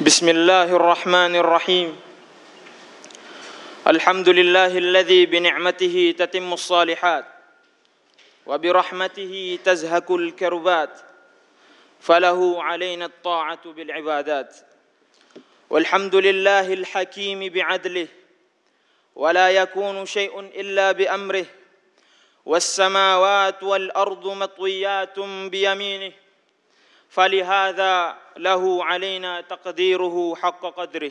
بسم الله الرحمن الرحيم الحمد لله الذي بنعمته تتم الصالحات وبرحمته تزهك الكربات فله علينا الطاعة بالعبادات والحمد لله الحكيم بعدله ولا يكون شيء إلا بأمره والسماوات والأرض مطويات بيمينه فلهذا له علينا تقديره حق قدره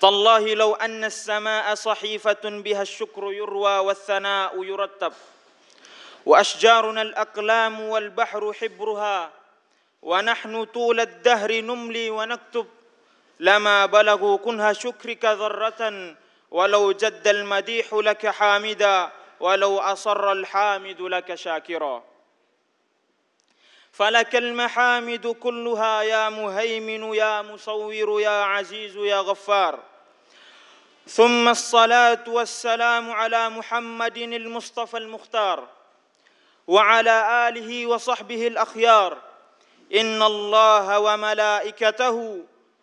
تالله لو أن السماء صحيفة بها الشكر يروى والثناء يرتب وأشجارنا الأقلام والبحر حبرها ونحن طول الدهر نملي ونكتب لما بلغوا كنه شكرك ذرة ولو جد المديح لك حامدا ولو أصر الحامد لك شاكرا فلك المحامد كلها يا مهيمن يا مصور يا عزيز يا غفار ثم الصلاه والسلام على محمد المصطفى المختار وعلى اله وصحبه الاخيار ان الله وملائكته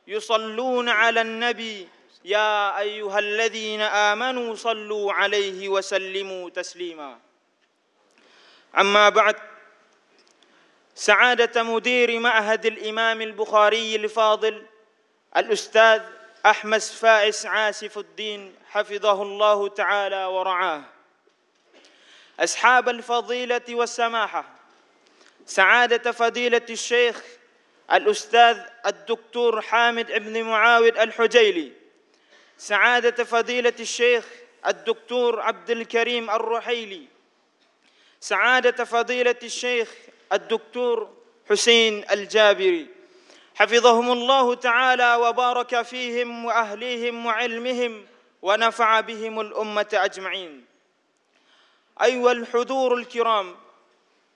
يصلون على النبي يا ايها الذين امنوا صلوا عليه وسلموا تسليما اما بعد سعادة مدير معهد الإمام البخاري الفاضل الأستاذ أحمد فائس عاسف الدين حفظه الله تعالى ورعاه أصحاب الفضيلة والسماحة سعادة فضيلة الشيخ الأستاذ الدكتور حامد بن معاود الحجيلي سعادة فضيلة الشيخ الدكتور عبد الكريم الرحيلي سعادة فضيلة الشيخ الدكتور حسين الجابري حفظهم الله تعالى وبارك فيهم واهليهم وعلمهم ونفع بهم الامه اجمعين ايها الحضور الكرام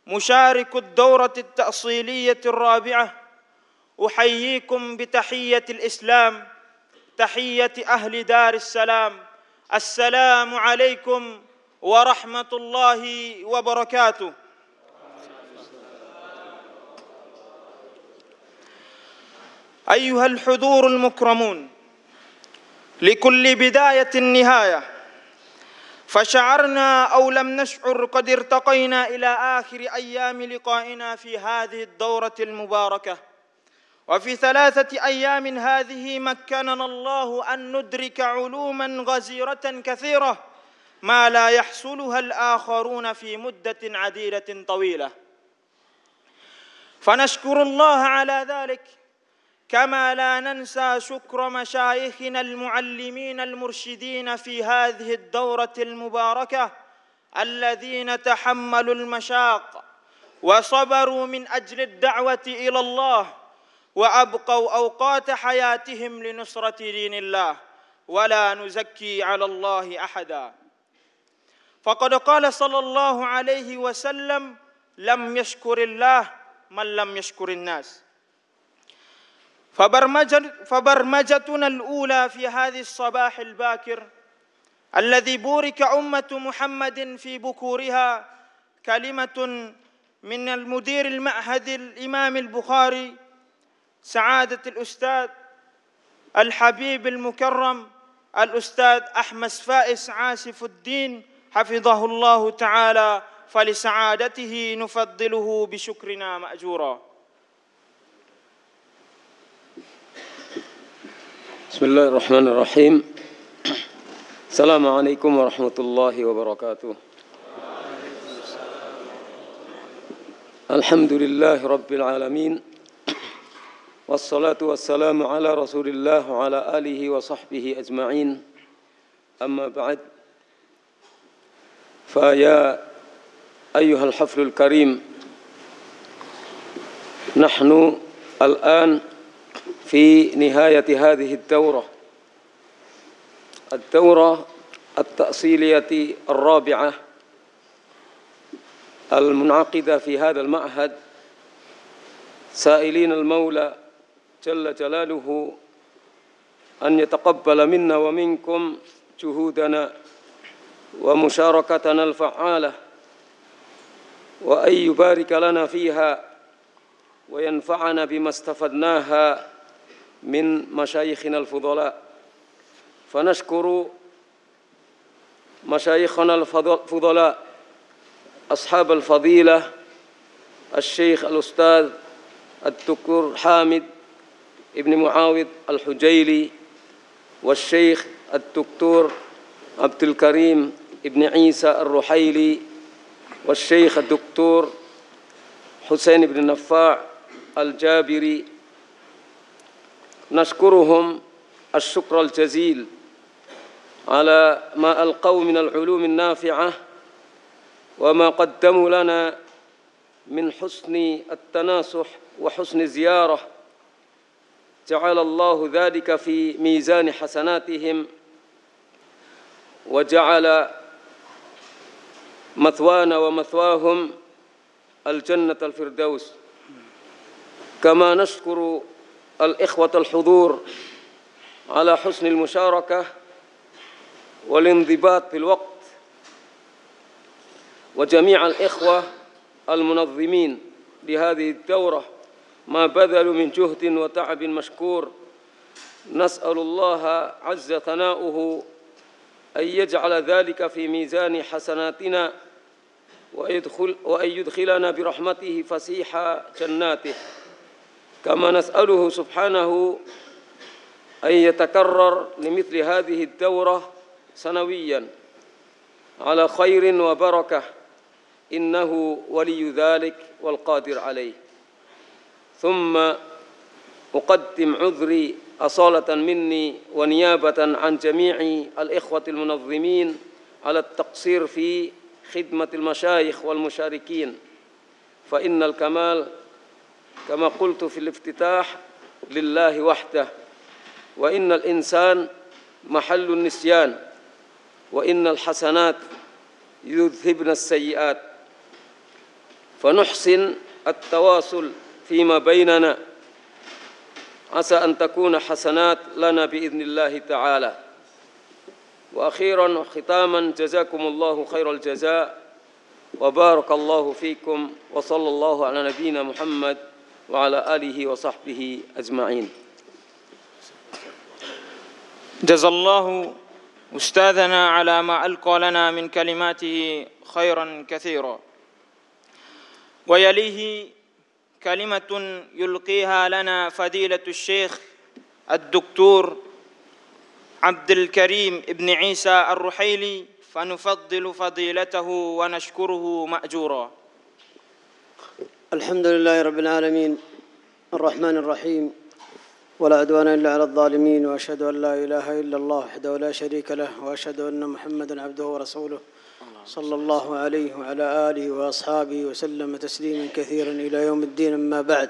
مشارك الدوره التاصيليه الرابعه احييكم بتحيه الاسلام تحيه اهل دار السلام السلام عليكم ورحمه الله وبركاته أيها الحضور المكرمون لكل بداية نهاية فشعرنا أو لم نشعر قد ارتقينا إلى آخر أيام لقائنا في هذه الدورة المباركة وفي ثلاثة أيام هذه مكننا الله أن ندرك علوما غزيرة كثيرة ما لا يحصلها الآخرون في مدة عديدة طويلة فنشكر الله على ذلك كما لا ننسى شكر مشايخنا المعلمين المرشدين في هذه الدوره المباركه الذين تحملوا المشاق وصبروا من اجل الدعوه الى الله وابقوا اوقات حياتهم لنصره دين الله ولا نزكي على الله احدا فقد قال صلى الله عليه وسلم لم يشكر الله من لم يشكر الناس فبرمجتنا الأولى في هذا الصباح الباكر الذي بورك أمة محمد في بكورها كلمة من المدير المعهد الإمام البخاري سعادة الأستاذ الحبيب المكرم الأستاذ أحمد فائس عاسف الدين حفظه الله تعالى فلسعادته نفضله بشكرنا مأجورا بسم الله الرحمن الرحيم السلام عليكم ورحمة الله وبركاته الحمد لله رب العالمين والصلاة والسلام على رسول الله وعلى آله وصحبه أجمعين أما بعد فيا أيها الحفل الكريم نحن الآن في نهاية هذه الدورة الدورة التأصيلية الرابعة المنعقدة في هذا المعهد سائلين المولى جل جلاله أن يتقبل منا ومنكم جهودنا ومشاركتنا الفعالة وأن يبارك لنا فيها وينفعنا بما استفدناها من مشايخنا الفضلاء فنشكر مشايخنا الفضلاء أصحاب الفضيلة الشيخ الأستاذ الدكتور حامد ابن معاوض الحجيلي والشيخ الدكتور عبد الكريم ابن عيسى الرحيلي والشيخ الدكتور حسين بن نفاع الجابري نشكرهم الشكر الجزيل على ما ألقوا من العلوم النافعة وما قدموا لنا من حسن التناصح وحسن الزيارة جعل الله ذلك في ميزان حسناتهم وجعل مثوانا ومثواهم الجنة الفردوس كما نشكر الإخوة الحضور على حسن المشاركة والانضباط في الوقت وجميع الإخوة المنظمين لهذه الدورة ما بذلوا من جهد وتعب مشكور نسأل الله عز ثناؤه أن يجعل ذلك في ميزان حسناتنا وأن يدخل وأن يدخلنا برحمته فسيح جناته كما نسأله سبحانه أن يتكرر لمثل هذه الدورة سنويا على خير وبركة إنه ولي ذلك والقادر عليه ثم أقدم عذري أصالة مني ونيابة عن جميع الإخوة المنظمين على التقصير في خدمة المشايخ والمشاركين فإن الكمال كما قلت في الافتتاح لله وحده وإن الإنسان محل النسيان وإن الحسنات يذهبن السيئات فنحسن التواصل فيما بيننا عسى أن تكون حسنات لنا بإذن الله تعالى وأخيرا ختاما جزاكم الله خير الجزاء وبارك الله فيكم وصلى الله على نبينا محمد وعلى آله وصحبه أجمعين جزا الله أستاذنا على ما ألقى لنا من كلماته خيرا كثيرا ويليه كلمة يلقيها لنا فضيلة الشيخ الدكتور عبد الكريم ابن عيسى الرحيلي فنفضل فضيلته ونشكره مأجورا الحمد لله رب العالمين الرحمن الرحيم ولا عدوان إلا على الظالمين وأشهد أن لا إله إلا الله وحده لا شريك له وأشهد أن محمدا عبده ورسوله صلى الله عليه وعلى آله وأصحابه وسلم تسليما كثيرا إلى يوم الدين أما بعد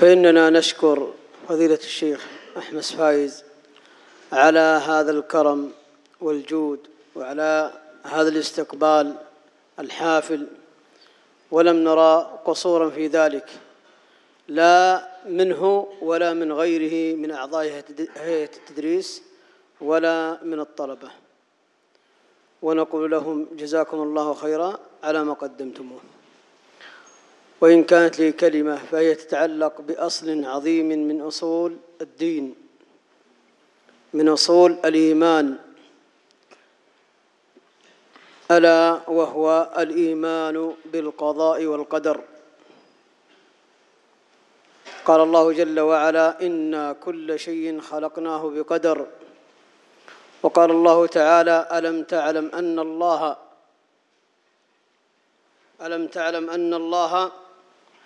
فإننا نشكر فضيلة الشيخ أحمد فايز على هذا الكرم والجود وعلى هذا الاستقبال الحافل ولم نرى قصورا في ذلك لا منه ولا من غيره من أعضاء هيئة التدريس ولا من الطلبة ونقول لهم جزاكم الله خيرا على ما قدمتموه وإن كانت لي كلمة فهي تتعلق بأصل عظيم من أصول الدين من أصول الإيمان ألا وهو الإيمان بالقضاء والقدر قال الله جل وعلا إنا كل شيء خلقناه بقدر وقال الله تعالى ألم تعلم أن الله ألم تعلم أن الله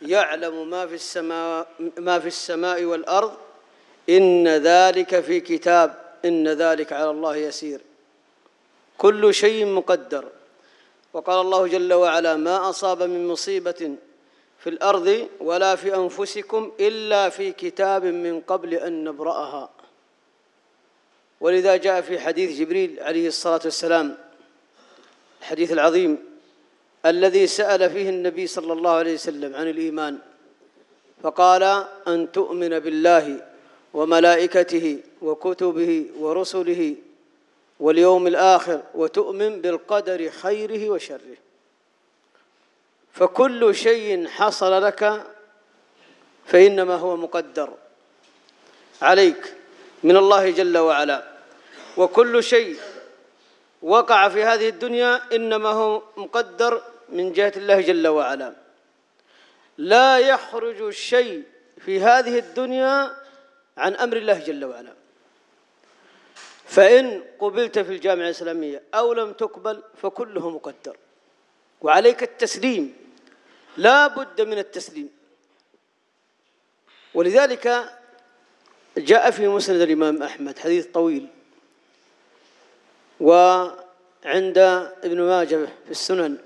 يعلم ما في السماء ما في السماء والأرض إن ذلك في كتاب إن ذلك على الله يسير كل شيء مقدر وقال الله جل وعلا ما اصاب من مصيبه في الارض ولا في انفسكم الا في كتاب من قبل ان نبراها ولذا جاء في حديث جبريل عليه الصلاه والسلام الحديث العظيم الذي سال فيه النبي صلى الله عليه وسلم عن الايمان فقال ان تؤمن بالله وملائكته وكتبه ورسله واليوم الآخر وتؤمن بالقدر خيره وشره فكل شيء حصل لك فإنما هو مقدر عليك من الله جل وعلا وكل شيء وقع في هذه الدنيا إنما هو مقدر من جهة الله جل وعلا لا يخرج الشيء في هذه الدنيا عن أمر الله جل وعلا فإن قبلت في الجامعة الإسلامية أو لم تقبل فكله مقدر وعليك التسليم لا بد من التسليم ولذلك جاء في مسند الإمام أحمد حديث طويل وعند ابن ماجه في السنن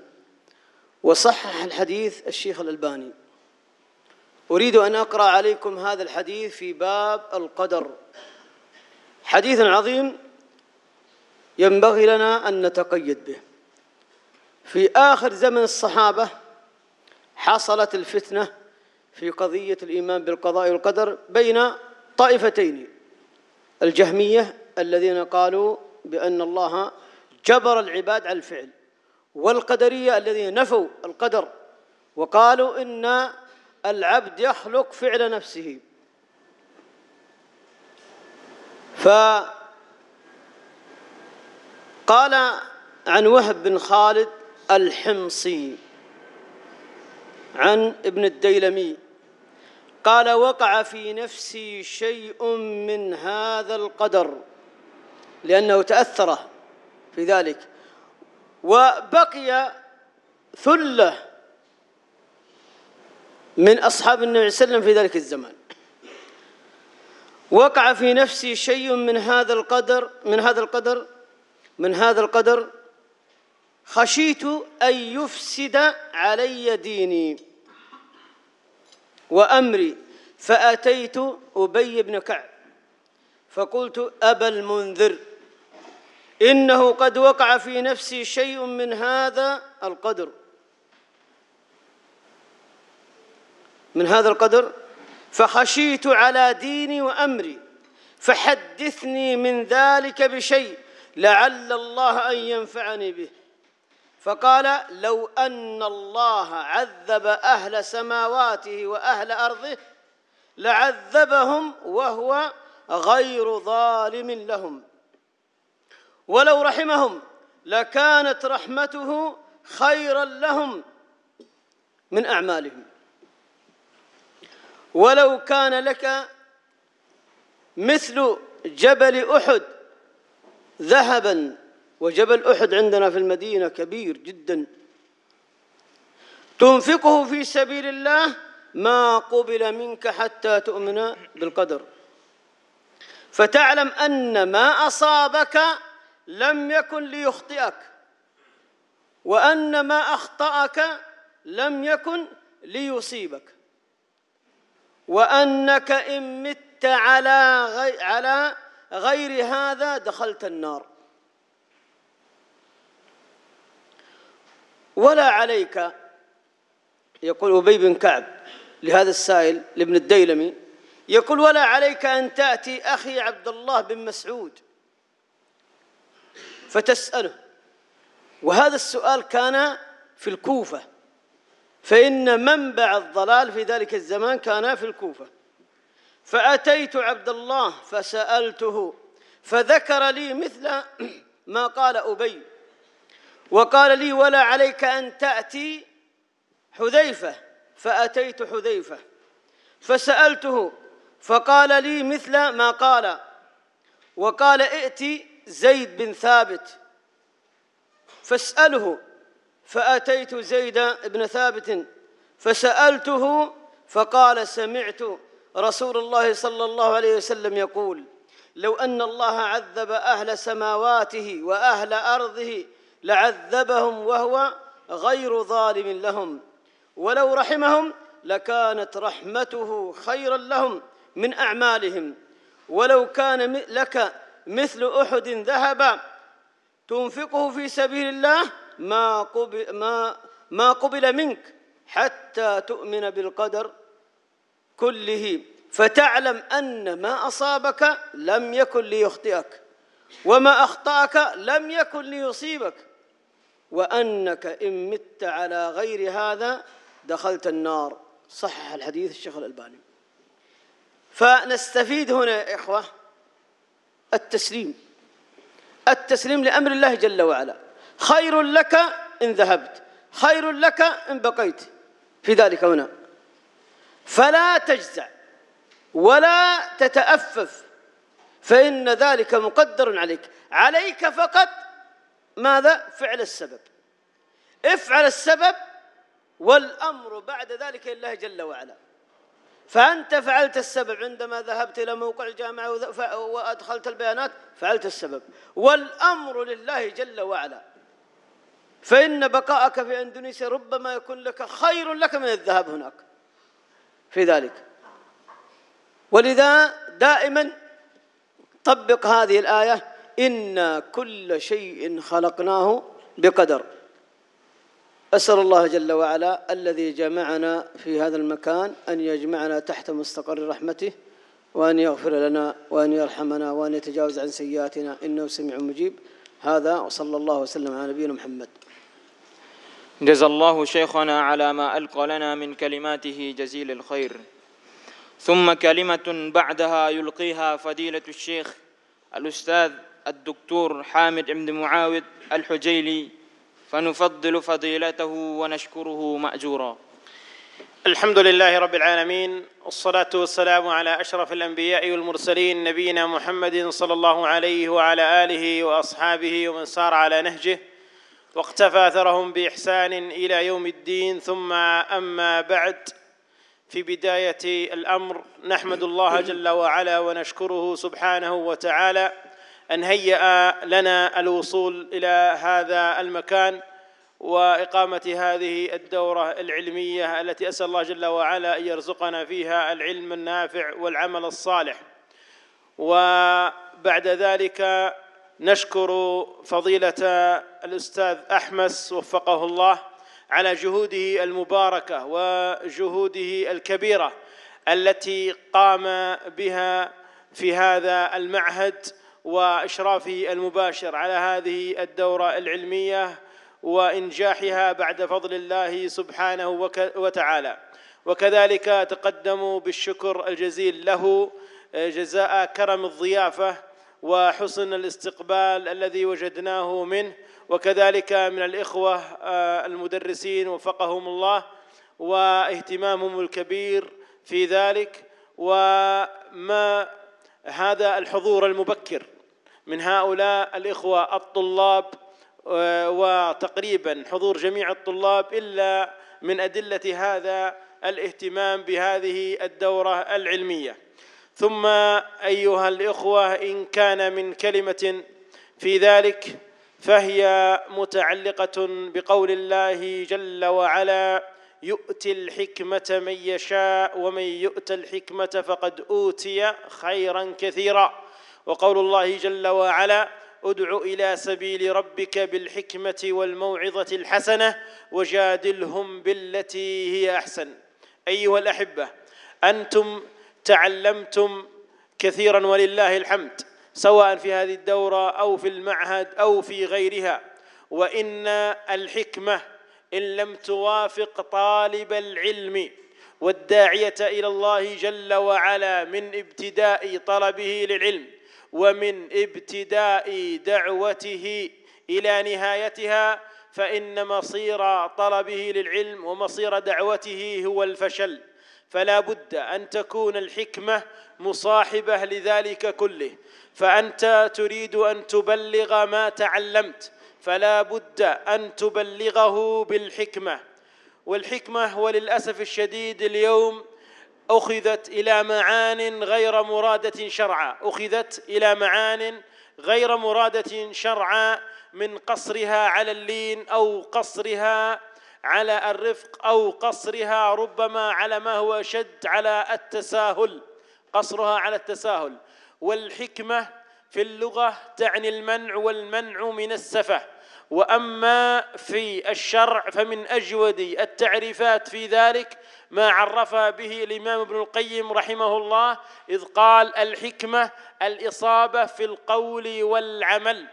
وصحح الحديث الشيخ الألباني أريد أن أقرأ عليكم هذا الحديث في باب القدر حديث عظيم ينبغي لنا أن نتقيد به في آخر زمن الصحابة حصلت الفتنة في قضية الإيمان بالقضاء والقدر بين طائفتين الجهمية الذين قالوا بأن الله جبر العباد على الفعل والقدرية الذين نفوا القدر وقالوا إن العبد يخلق فعل نفسه فقال عن وهب بن خالد الحمصي عن ابن الديلمي قال وقع في نفسي شيء من هذا القدر لأنه تأثر في ذلك وبقي ثلة من أصحاب النبي صلى الله عليه وسلم في ذلك الزمان وقع في نفسي شيء من هذا القدر من هذا القدر من هذا القدر خشيت أن يفسد علي ديني وأمري فأتيت أبي بن كعب فقلت أبا المنذر إنه قد وقع في نفسي شيء من هذا القدر من هذا القدر فخشيت على ديني وأمري فحدثني من ذلك بشيء لعل الله أن ينفعني به فقال لو أن الله عذب أهل سماواته وأهل أرضه لعذبهم وهو غير ظالم لهم ولو رحمهم لكانت رحمته خيرا لهم من أعمالهم ولو كان لك مثل جبل أحد ذهبا وجبل أحد عندنا في المدينة كبير جدا تنفقه في سبيل الله ما قبل منك حتى تؤمن بالقدر فتعلم أن ما أصابك لم يكن ليخطئك وأن ما أخطأك لم يكن ليصيبك وأنك إن مت على على غير هذا دخلت النار ولا عليك يقول أبي بن كعب لهذا السائل لابن الديلمي يقول ولا عليك أن تأتي أخي عبد الله بن مسعود فتسأله وهذا السؤال كان في الكوفة فإن منبع الضلال في ذلك الزمان كان في الكوفة فأتيت عبد الله فسألته فذكر لي مثل ما قال أبي وقال لي ولا عليك أن تأتي حذيفة فأتيت حذيفة فسألته فقال لي مثل ما قال وقال ائت زيد بن ثابت فاسأله فأتيت زيد بن ثابت فسألته فقال سمعت رسول الله صلى الله عليه وسلم يقول لو أن الله عذب أهل سماواته وأهل أرضه لعذبهم وهو غير ظالم لهم ولو رحمهم لكانت رحمته خيرا لهم من أعمالهم ولو كان لك مثل أحد ذهبا تنفقه في سبيل الله ما قبل ما ما قبل منك حتى تؤمن بالقدر كله فتعلم ان ما اصابك لم يكن ليخطئك وما اخطاك لم يكن ليصيبك وانك ان مت على غير هذا دخلت النار صحح الحديث الشيخ الالباني فنستفيد هنا يا اخوه التسليم التسليم لامر الله جل وعلا خير لك إن ذهبت خير لك إن بقيت في ذلك هنا فلا تجزع ولا تتأفف فإن ذلك مقدر عليك عليك فقط ماذا فعل السبب افعل السبب والأمر بعد ذلك لله جل وعلا فأنت فعلت السبب عندما ذهبت إلى موقع الجامعة وأدخلت البيانات فعلت السبب والأمر لله جل وعلا فإن بقاءك في أندونيسيا ربما يكون لك خير لك من الذهاب هناك في ذلك ولذا دائما طبق هذه الآية إنا كل شيء خلقناه بقدر أسأل الله جل وعلا الذي جمعنا في هذا المكان أن يجمعنا تحت مستقر رحمته وأن يغفر لنا وأن يرحمنا وأن يتجاوز عن سيئاتنا إنه سميع مجيب هذا وصلى الله وسلم على نبينا محمد جزا الله شيخنا على ما ألقى لنا من كلماته جزيل الخير ثم كلمة بعدها يلقيها فضيلة الشيخ الأستاذ الدكتور حامد بن معاود الحجيلي فنفضل فضيلته ونشكره مأجورا الحمد لله رب العالمين والصلاة والسلام على أشرف الأنبياء والمرسلين نبينا محمد صلى الله عليه وعلى آله وأصحابه ومن سار على نهجه واقتفى اثرهم باحسان الى يوم الدين ثم اما بعد في بدايه الامر نحمد الله جل وعلا ونشكره سبحانه وتعالى ان هيأ لنا الوصول الى هذا المكان واقامه هذه الدوره العلميه التي اسال الله جل وعلا ان يرزقنا فيها العلم النافع والعمل الصالح وبعد ذلك نشكر فضيلة الأستاذ أحمس وفقه الله على جهوده المباركة وجهوده الكبيرة التي قام بها في هذا المعهد وإشرافه المباشر على هذه الدورة العلمية وإنجاحها بعد فضل الله سبحانه وتعالى وكذلك تقدموا بالشكر الجزيل له جزاء كرم الضيافه وحسن الاستقبال الذي وجدناه منه وكذلك من الإخوة آه، المدرسين وفقهم الله واهتمامهم الكبير في ذلك وما هذا الحضور المبكر من هؤلاء الإخوة الطلاب آه، وتقريبا حضور جميع الطلاب إلا من أدلة هذا الاهتمام بهذه الدورة العلمية ثم ايها الاخوه ان كان من كلمه في ذلك فهي متعلقه بقول الله جل وعلا يؤتي الحكمه من يشاء ومن يؤت الحكمه فقد اوتي خيرا كثيرا وقول الله جل وعلا ادع الى سبيل ربك بالحكمه والموعظه الحسنه وجادلهم بالتي هي احسن ايها الاحبه انتم تعلمتم كثيرا ولله الحمد سواء في هذه الدورة أو في المعهد أو في غيرها وإن الحكمة إن لم توافق طالب العلم والداعية إلى الله جل وعلا من ابتداء طلبه للعلم ومن ابتداء دعوته إلى نهايتها فإن مصير طلبه للعلم ومصير دعوته هو الفشل فلا بد ان تكون الحكمه مصاحبه لذلك كله فانت تريد ان تبلغ ما تعلمت فلا بد ان تبلغه بالحكمه والحكمه وللاسف الشديد اليوم اخذت الى معان غير مراده شرعا اخذت الى معان غير مراده شرعا من قصرها على اللين او قصرها على الرفق أو قصرها ربما على ما هو شد على التساهل قصرها على التساهل والحكمة في اللغة تعني المنع والمنع من السفه واما في الشرع فمن اجود التعريفات في ذلك ما عرف به الامام ابن القيم رحمه الله اذ قال الحكمه الاصابه في القول والعمل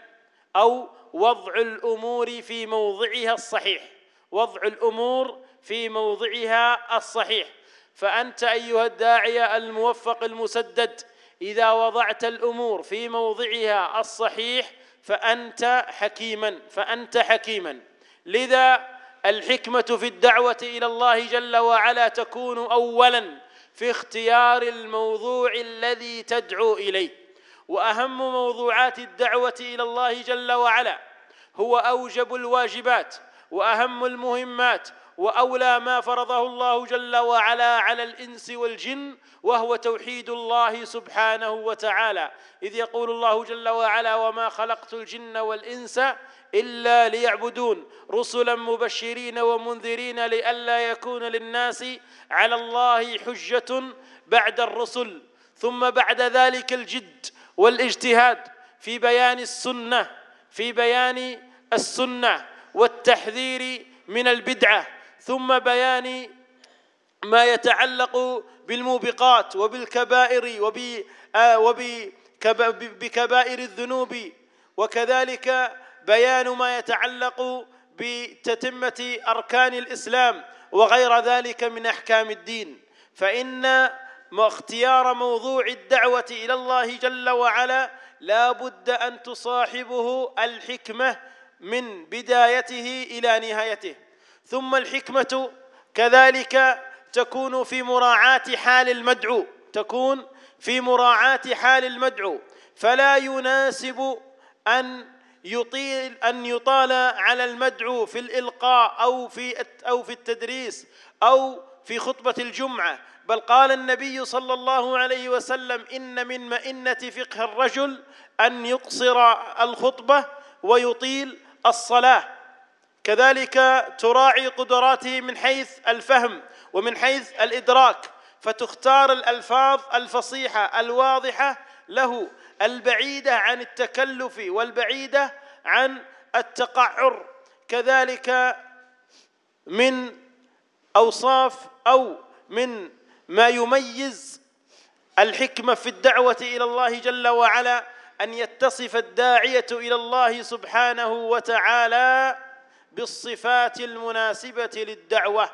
او وضع الامور في موضعها الصحيح وضع الامور في موضعها الصحيح فانت ايها الداعيه الموفق المسدد اذا وضعت الامور في موضعها الصحيح فانت حكيما فانت حكيما لذا الحكمه في الدعوه الى الله جل وعلا تكون اولا في اختيار الموضوع الذي تدعو اليه واهم موضوعات الدعوه الى الله جل وعلا هو اوجب الواجبات واهم المهمات واولى ما فرضه الله جل وعلا على الانس والجن وهو توحيد الله سبحانه وتعالى اذ يقول الله جل وعلا وما خلقت الجن والانس الا ليعبدون رسلا مبشرين ومنذرين لئلا يكون للناس على الله حجه بعد الرسل ثم بعد ذلك الجد والاجتهاد في بيان السنه في بيان السنه والتحذير من البدعة ثم بيان ما يتعلق بالموبقات وبالكبائر وبكبائر آه، الذنوب وكذلك بيان ما يتعلق بتتمة أركان الإسلام وغير ذلك من أحكام الدين فإن اختيار موضوع الدعوة إلى الله جل وعلا لا بد أن تصاحبه الحكمة من بدايته الى نهايته ثم الحكمه كذلك تكون في مراعاه حال المدعو تكون في مراعاه حال المدعو فلا يناسب ان يطيل ان يطال على المدعو في الالقاء او في او في التدريس او في خطبه الجمعه بل قال النبي صلى الله عليه وسلم ان من مئنه فقه الرجل ان يقصر الخطبه ويطيل الصلاه كذلك تراعي قدراته من حيث الفهم ومن حيث الادراك فتختار الالفاظ الفصيحه الواضحه له البعيده عن التكلف والبعيده عن التقعر كذلك من اوصاف او من ما يميز الحكمه في الدعوه الى الله جل وعلا أن يتصف الداعية إلى الله سبحانه وتعالى بالصفات المناسبة للدعوة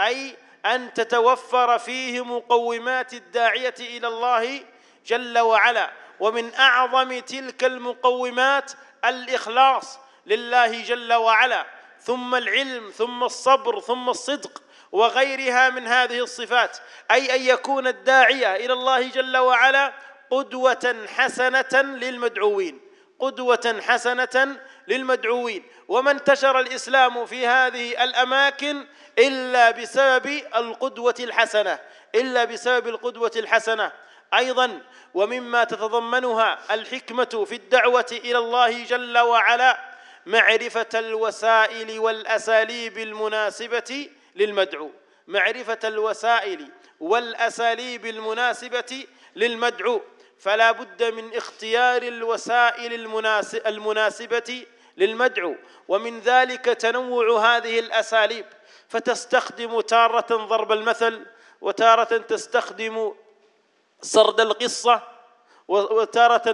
أي أن تتوفر فيه مقومات الداعية إلى الله جل وعلا ومن أعظم تلك المقومات الإخلاص لله جل وعلا ثم العلم ثم الصبر ثم الصدق وغيرها من هذه الصفات أي أن يكون الداعية إلى الله جل وعلا قدوة حسنة للمدعوين قدوة حسنة للمدعوين وما انتشر الإسلام في هذه الأماكن إلا بسبب القدوة الحسنة إلا بسبب القدوة الحسنة أيضا ومما تتضمنها الحكمة في الدعوة إلى الله جل وعلا معرفة الوسائل والأساليب المناسبة للمدعو معرفة الوسائل والأساليب المناسبة للمدعو فلا بد من اختيار الوسائل المناسبه للمدعو ومن ذلك تنوع هذه الاساليب فتستخدم تاره ضرب المثل وتاره تستخدم سرد القصه وتاره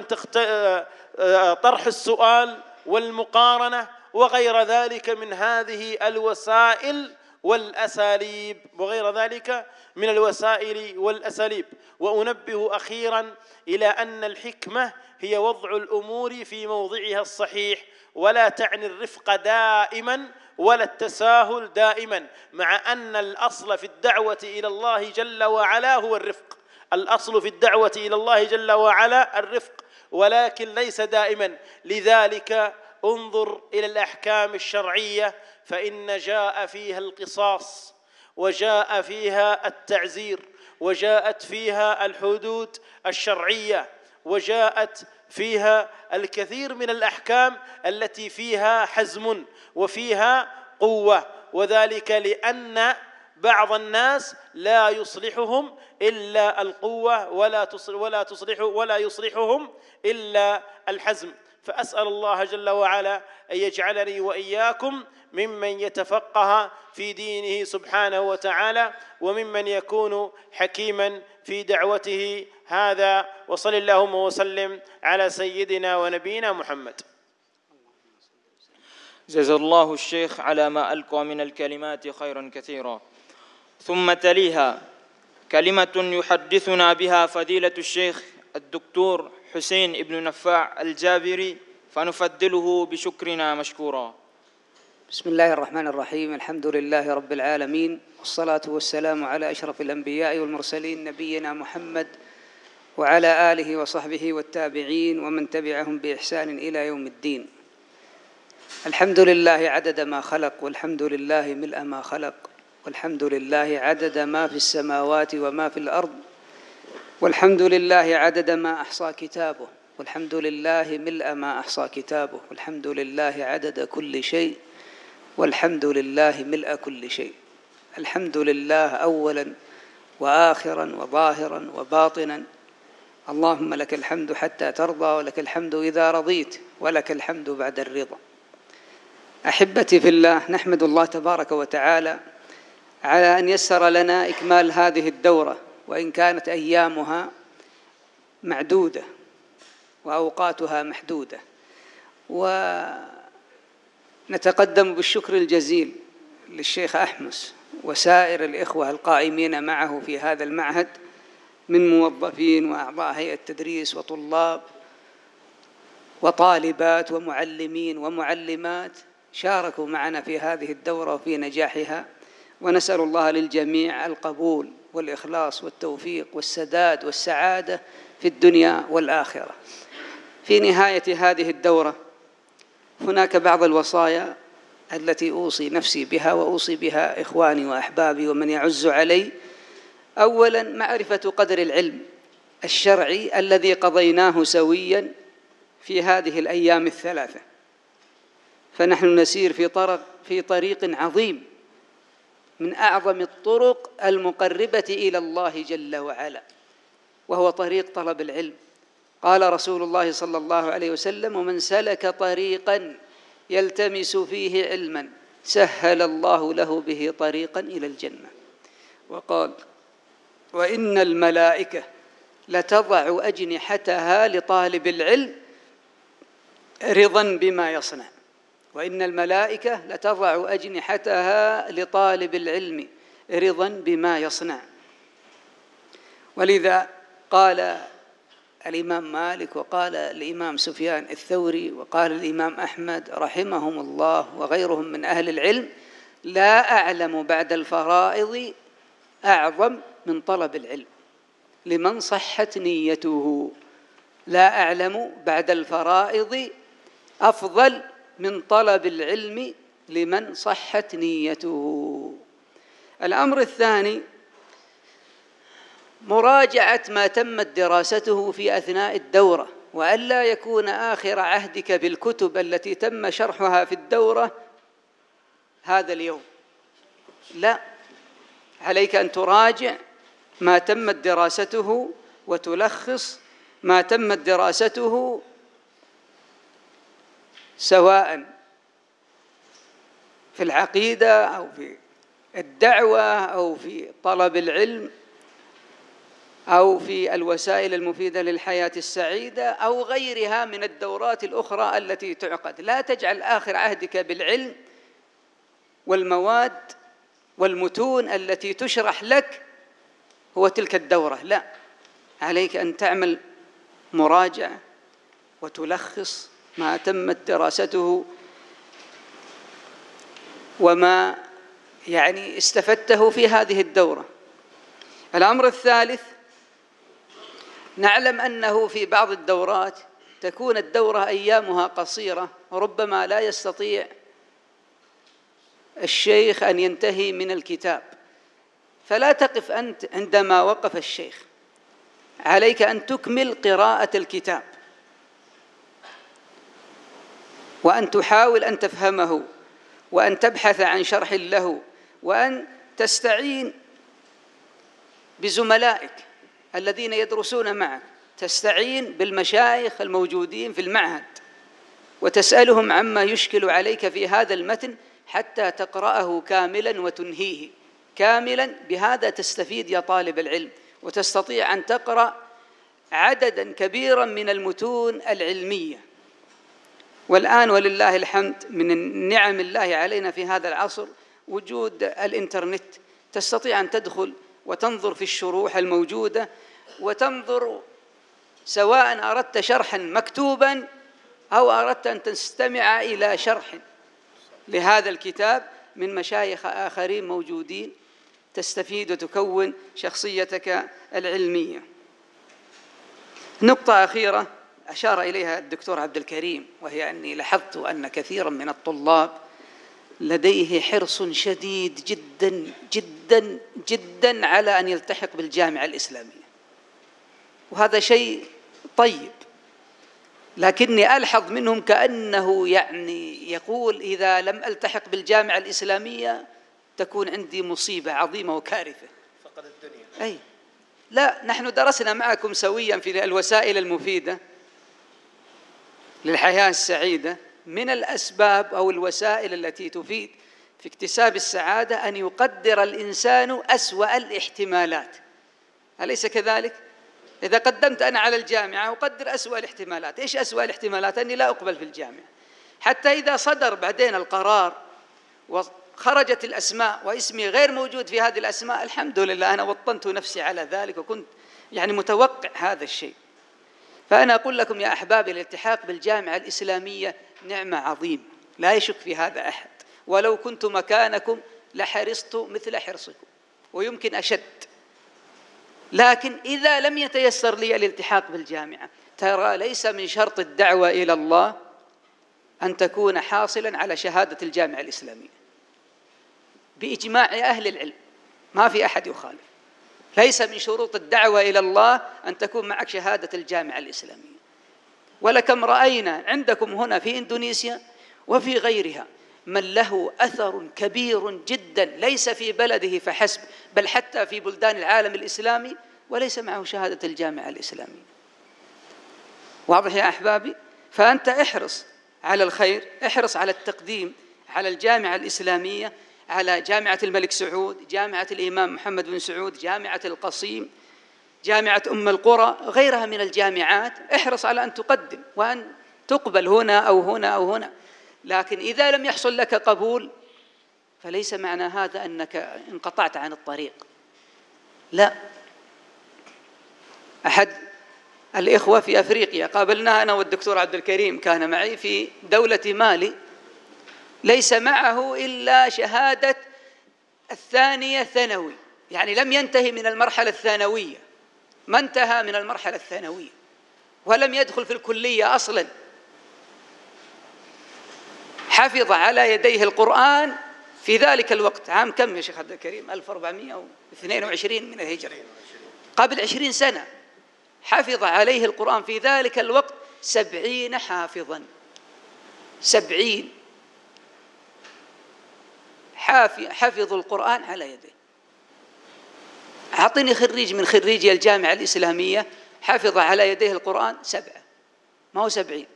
طرح السؤال والمقارنه وغير ذلك من هذه الوسائل والاساليب وغير ذلك من الوسائل والاساليب وانبه اخيرا إلى أن الحكمة هي وضع الأمور في موضعها الصحيح ولا تعني الرفق دائما ولا التساهل دائما مع أن الأصل في الدعوة إلى الله جل وعلا هو الرفق الأصل في الدعوة إلى الله جل وعلا الرفق ولكن ليس دائما لذلك انظر إلى الأحكام الشرعية فإن جاء فيها القصاص وجاء فيها التعزير وجاءت فيها الحدود الشرعيه وجاءت فيها الكثير من الاحكام التي فيها حزم وفيها قوه وذلك لان بعض الناس لا يصلحهم الا القوه ولا ولا تصلح ولا يصلحهم الا الحزم فاسال الله جل وعلا ان يجعلني واياكم ممن يتفقه في دينه سبحانه وتعالى وممن يكون حكيما في دعوته هذا وصل اللهم وسلم على سيدنا ونبينا محمد جزا الله الشيخ على ما ألقى من الكلمات خيرا كثيرا ثم تليها كلمة يحدثنا بها فضيلة الشيخ الدكتور حسين ابن نفاع الجابري فنفدله بشكرنا مشكورا بسم الله الرحمن الرحيم الحمد لله رب العالمين والصلاة والسلام على أشرف الأنبياء والمرسلين نبينا محمد وعلى آله وصحبه والتابعين ومن تبعهم بإحسان إلى يوم الدين الحمد لله عدد ما خلق والحمد لله ملء ما خلق والحمد لله عدد ما في السماوات وما في الأرض والحمد لله عدد ما أحصى كتابه والحمد لله ملء ما أحصى كتابه والحمد لله عدد كل شيء والحمد لله ملء كل شيء الحمد لله أولا وآخرا وظاهرا وباطنا اللهم لك الحمد حتى ترضى ولك الحمد إذا رضيت ولك الحمد بعد الرضا أحبتي في الله نحمد الله تبارك وتعالى على أن يسر لنا إكمال هذه الدورة وإن كانت أيامها معدودة وأوقاتها محدودة و نتقدم بالشكر الجزيل للشيخ أحمس وسائر الإخوة القائمين معه في هذا المعهد من موظفين وأعضاء هيئة تدريس وطلاب وطالبات ومعلمين ومعلمات شاركوا معنا في هذه الدورة وفي نجاحها ونسأل الله للجميع القبول والإخلاص والتوفيق والسداد والسعادة في الدنيا والآخرة في نهاية هذه الدورة هناك بعض الوصايا التي اوصي نفسي بها واوصي بها اخواني واحبابي ومن يعز علي اولا معرفه قدر العلم الشرعي الذي قضيناه سويا في هذه الايام الثلاثه فنحن نسير في طرق في طريق عظيم من اعظم الطرق المقربه الى الله جل وعلا وهو طريق طلب العلم قال رسول الله صلى الله عليه وسلم ومن سلك طريقا يلتمس فيه علما سهل الله له به طريقا الى الجنه وقال وان الملائكه لتضع اجنحتها لطالب العلم رضا بما يصنع وان الملائكه لتضع اجنحتها لطالب العلم رضا بما يصنع ولذا قال الإمام مالك وقال الإمام سفيان الثوري وقال الإمام أحمد رحمهم الله وغيرهم من أهل العلم لا أعلم بعد الفرائض أعظم من طلب العلم لمن صحت نيته لا أعلم بعد الفرائض أفضل من طلب العلم لمن صحت نيته الأمر الثاني مراجعة ما تمت دراسته في أثناء الدورة وألا يكون آخر عهدك بالكتب التي تم شرحها في الدورة هذا اليوم لا عليك أن تراجع ما تمت دراسته وتلخص ما تمت دراسته سواء في العقيدة أو في الدعوة أو في طلب العلم او في الوسائل المفيده للحياه السعيده او غيرها من الدورات الاخرى التي تعقد لا تجعل اخر عهدك بالعلم والمواد والمتون التي تشرح لك هو تلك الدوره لا عليك ان تعمل مراجعه وتلخص ما تمت دراسته وما يعني استفدته في هذه الدوره الامر الثالث نعلم أنه في بعض الدورات تكون الدورة أيامها قصيرة ربما لا يستطيع الشيخ أن ينتهي من الكتاب فلا تقف أنت عندما وقف الشيخ عليك أن تكمل قراءة الكتاب وأن تحاول أن تفهمه وأن تبحث عن شرح له وأن تستعين بزملائك الذين يدرسون معك تستعين بالمشايخ الموجودين في المعهد وتسألهم عما يشكل عليك في هذا المتن حتى تقرأه كاملا وتنهيه كاملا بهذا تستفيد يا طالب العلم وتستطيع أن تقرأ عددا كبيرا من المتون العلمية والآن ولله الحمد من نعم الله علينا في هذا العصر وجود الإنترنت تستطيع أن تدخل وتنظر في الشروح الموجودة وتنظر سواء أردت شرحا مكتوبا أو أردت أن تستمع إلى شرح لهذا الكتاب من مشايخ آخرين موجودين تستفيد وتكون شخصيتك العلمية نقطة أخيرة أشار إليها الدكتور عبد الكريم وهي أني لاحظت أن كثيرا من الطلاب لديه حرص شديد جدا جدا جدا على ان يلتحق بالجامعه الاسلاميه وهذا شيء طيب لكني الحظ منهم كانه يعني يقول اذا لم التحق بالجامعه الاسلاميه تكون عندي مصيبه عظيمه وكارثه فقد الدنيا اي لا نحن درسنا معكم سويا في الوسائل المفيده للحياه السعيده من الاسباب او الوسائل التي تفيد في اكتساب السعاده ان يقدر الانسان اسوا الاحتمالات اليس كذلك اذا قدمت انا على الجامعه اقدر اسوا الاحتمالات ايش اسوا الاحتمالات اني لا اقبل في الجامعه حتى اذا صدر بعدين القرار وخرجت الاسماء واسمي غير موجود في هذه الاسماء الحمد لله انا وطنت نفسي على ذلك وكنت يعني متوقع هذا الشيء فانا اقول لكم يا احبابي الالتحاق بالجامعه الاسلاميه نعمة عظيم لا يشك في هذا أحد ولو كنت مكانكم لحرصت مثل حرصكم ويمكن أشد لكن إذا لم يتيسر لي الالتحاق بالجامعة ترى ليس من شرط الدعوة إلى الله أن تكون حاصلا على شهادة الجامعة الإسلامية بإجماع أهل العلم ما في أحد يخالف ليس من شروط الدعوة إلى الله أن تكون معك شهادة الجامعة الإسلامية ولكم راينا عندكم هنا في اندونيسيا وفي غيرها من له اثر كبير جدا ليس في بلده فحسب بل حتى في بلدان العالم الاسلامي وليس معه شهاده الجامعه الاسلاميه. واضح يا احبابي؟ فانت احرص على الخير، احرص على التقديم على الجامعه الاسلاميه، على جامعه الملك سعود، جامعه الامام محمد بن سعود، جامعه القصيم، جامعة أم القرى غيرها من الجامعات احرص على أن تقدم وأن تقبل هنا أو هنا أو هنا لكن إذا لم يحصل لك قبول فليس معنى هذا أنك انقطعت عن الطريق لا أحد الإخوة في أفريقيا قابلناه أنا والدكتور عبد الكريم كان معي في دولة مالي ليس معه إلا شهادة الثانية ثانوي يعني لم ينتهي من المرحلة الثانوية ما انتهى من المرحلة الثانوية ولم يدخل في الكلية أصلا حفظ على يديه القرآن في ذلك الوقت عام كم يا شيخ عبد الكريم 1422 من الهجرة قبل 20 سنة حفظ عليه القرآن في ذلك الوقت سبعين حافظا سبعين حافظ القرآن على يديه أعطني خريج من خريجي الجامعة الإسلامية حفظ على يديه القرآن سبعة ما هو سبعين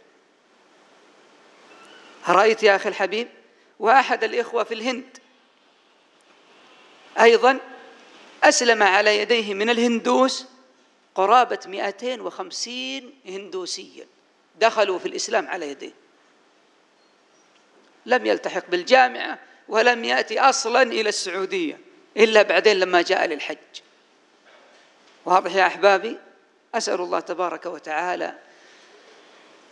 رأيت يا أخي الحبيب وأحد الإخوة في الهند أيضا أسلم على يديه من الهندوس قرابة 250 هندوسيا دخلوا في الإسلام على يديه لم يلتحق بالجامعة ولم يأتي أصلا إلى السعودية إلا بعدين لما جاء للحج واضح يا أحبابي أسأل الله تبارك وتعالى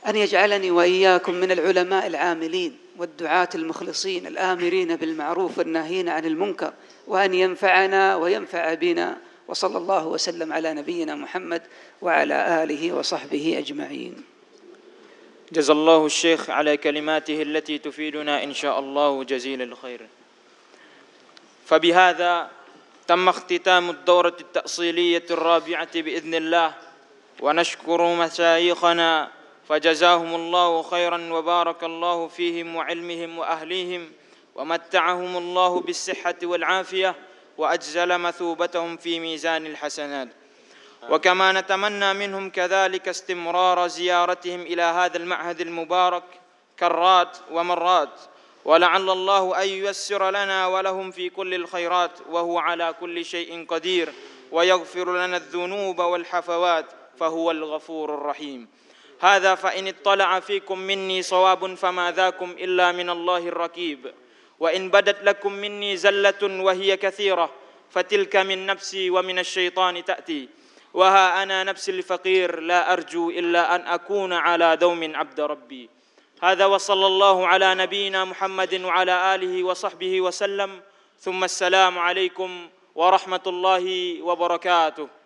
أن يجعلني وإياكم من العلماء العاملين والدعاة المخلصين الآمرين بالمعروف والناهين عن المنكر وأن ينفعنا وينفع بنا وصلى الله وسلم على نبينا محمد وعلى آله وصحبه أجمعين جزا الله الشيخ على كلماته التي تفيدنا إن شاء الله جزيل الخير فبهذا تم اختتام الدورة التأصيلية الرابعة بإذن الله ونشكر مشايخنا فجزاهم الله خيرا وبارك الله فيهم وعلمهم وأهليهم ومتعهم الله بالصحة والعافية وأجزل مثوبتهم في ميزان الحسنات وكما نتمنى منهم كذلك استمرار زيارتهم إلى هذا المعهد المبارك كرات ومرات ولعل الله أن ييسر لنا ولهم في كل الخيرات وهو على كل شيء قدير ويغفر لنا الذنوب والحفوات فهو الغفور الرحيم هذا فإن اطلع فيكم مني صواب فما ذاكم إلا من الله الركيب وإن بدت لكم مني زلة وهي كثيرة فتلك من نفسي ومن الشيطان تأتي وها أنا نفسي الفقير لا أرجو إلا أن أكون على دوم عبد ربي هذا وصلى الله على نبينا محمد وعلى آله وصحبه وسلم ثم السلام عليكم ورحمة الله وبركاته